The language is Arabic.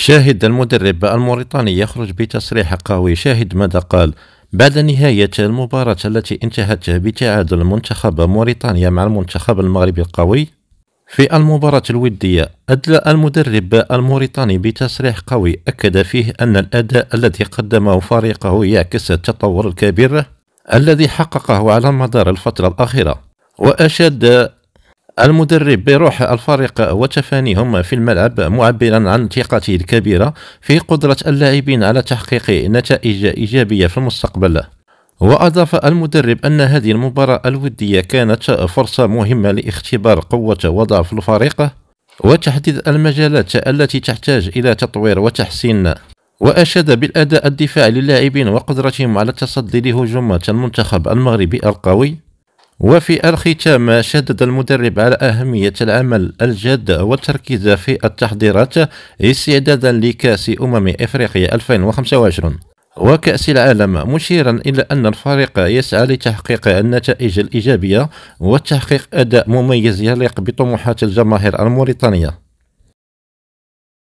شاهد المدرب الموريتاني يخرج بتصريح قوي شاهد ماذا قال بعد نهاية المباراة التي انتهت بتعادل منتخب موريتانيا مع المنتخب المغربي القوي في المباراة الودية أدلى المدرب الموريتاني بتصريح قوي أكد فيه أن الأداء الذي قدمه فريقه يعكس التطور الكبير الذي حققه على مدار الفترة الأخيرة وأشاد المدرب بروح الفريق وتفانيهم في الملعب معبرا عن ثقته الكبيرة في قدرة اللاعبين على تحقيق نتائج إيجابية في المستقبل وأضاف المدرب أن هذه المباراة الودية كانت فرصة مهمة لاختبار قوة وضعف الفريق وتحديد المجالات التي تحتاج إلى تطوير وتحسين وأشاد بالأداء الدفاعي للاعبين وقدرتهم على التصدي لهجومات المنتخب المغربي القوي وفي الختام شدد المدرب على أهمية العمل الجاد والتركيز في التحضيرات استعدادا لكأس أمم إفريقيا 2025 وكأس العالم مشيرا إلى أن الفريق يسعى لتحقيق النتائج الإيجابية وتحقيق أداء مميز يليق بطموحات الجماهير الموريتانية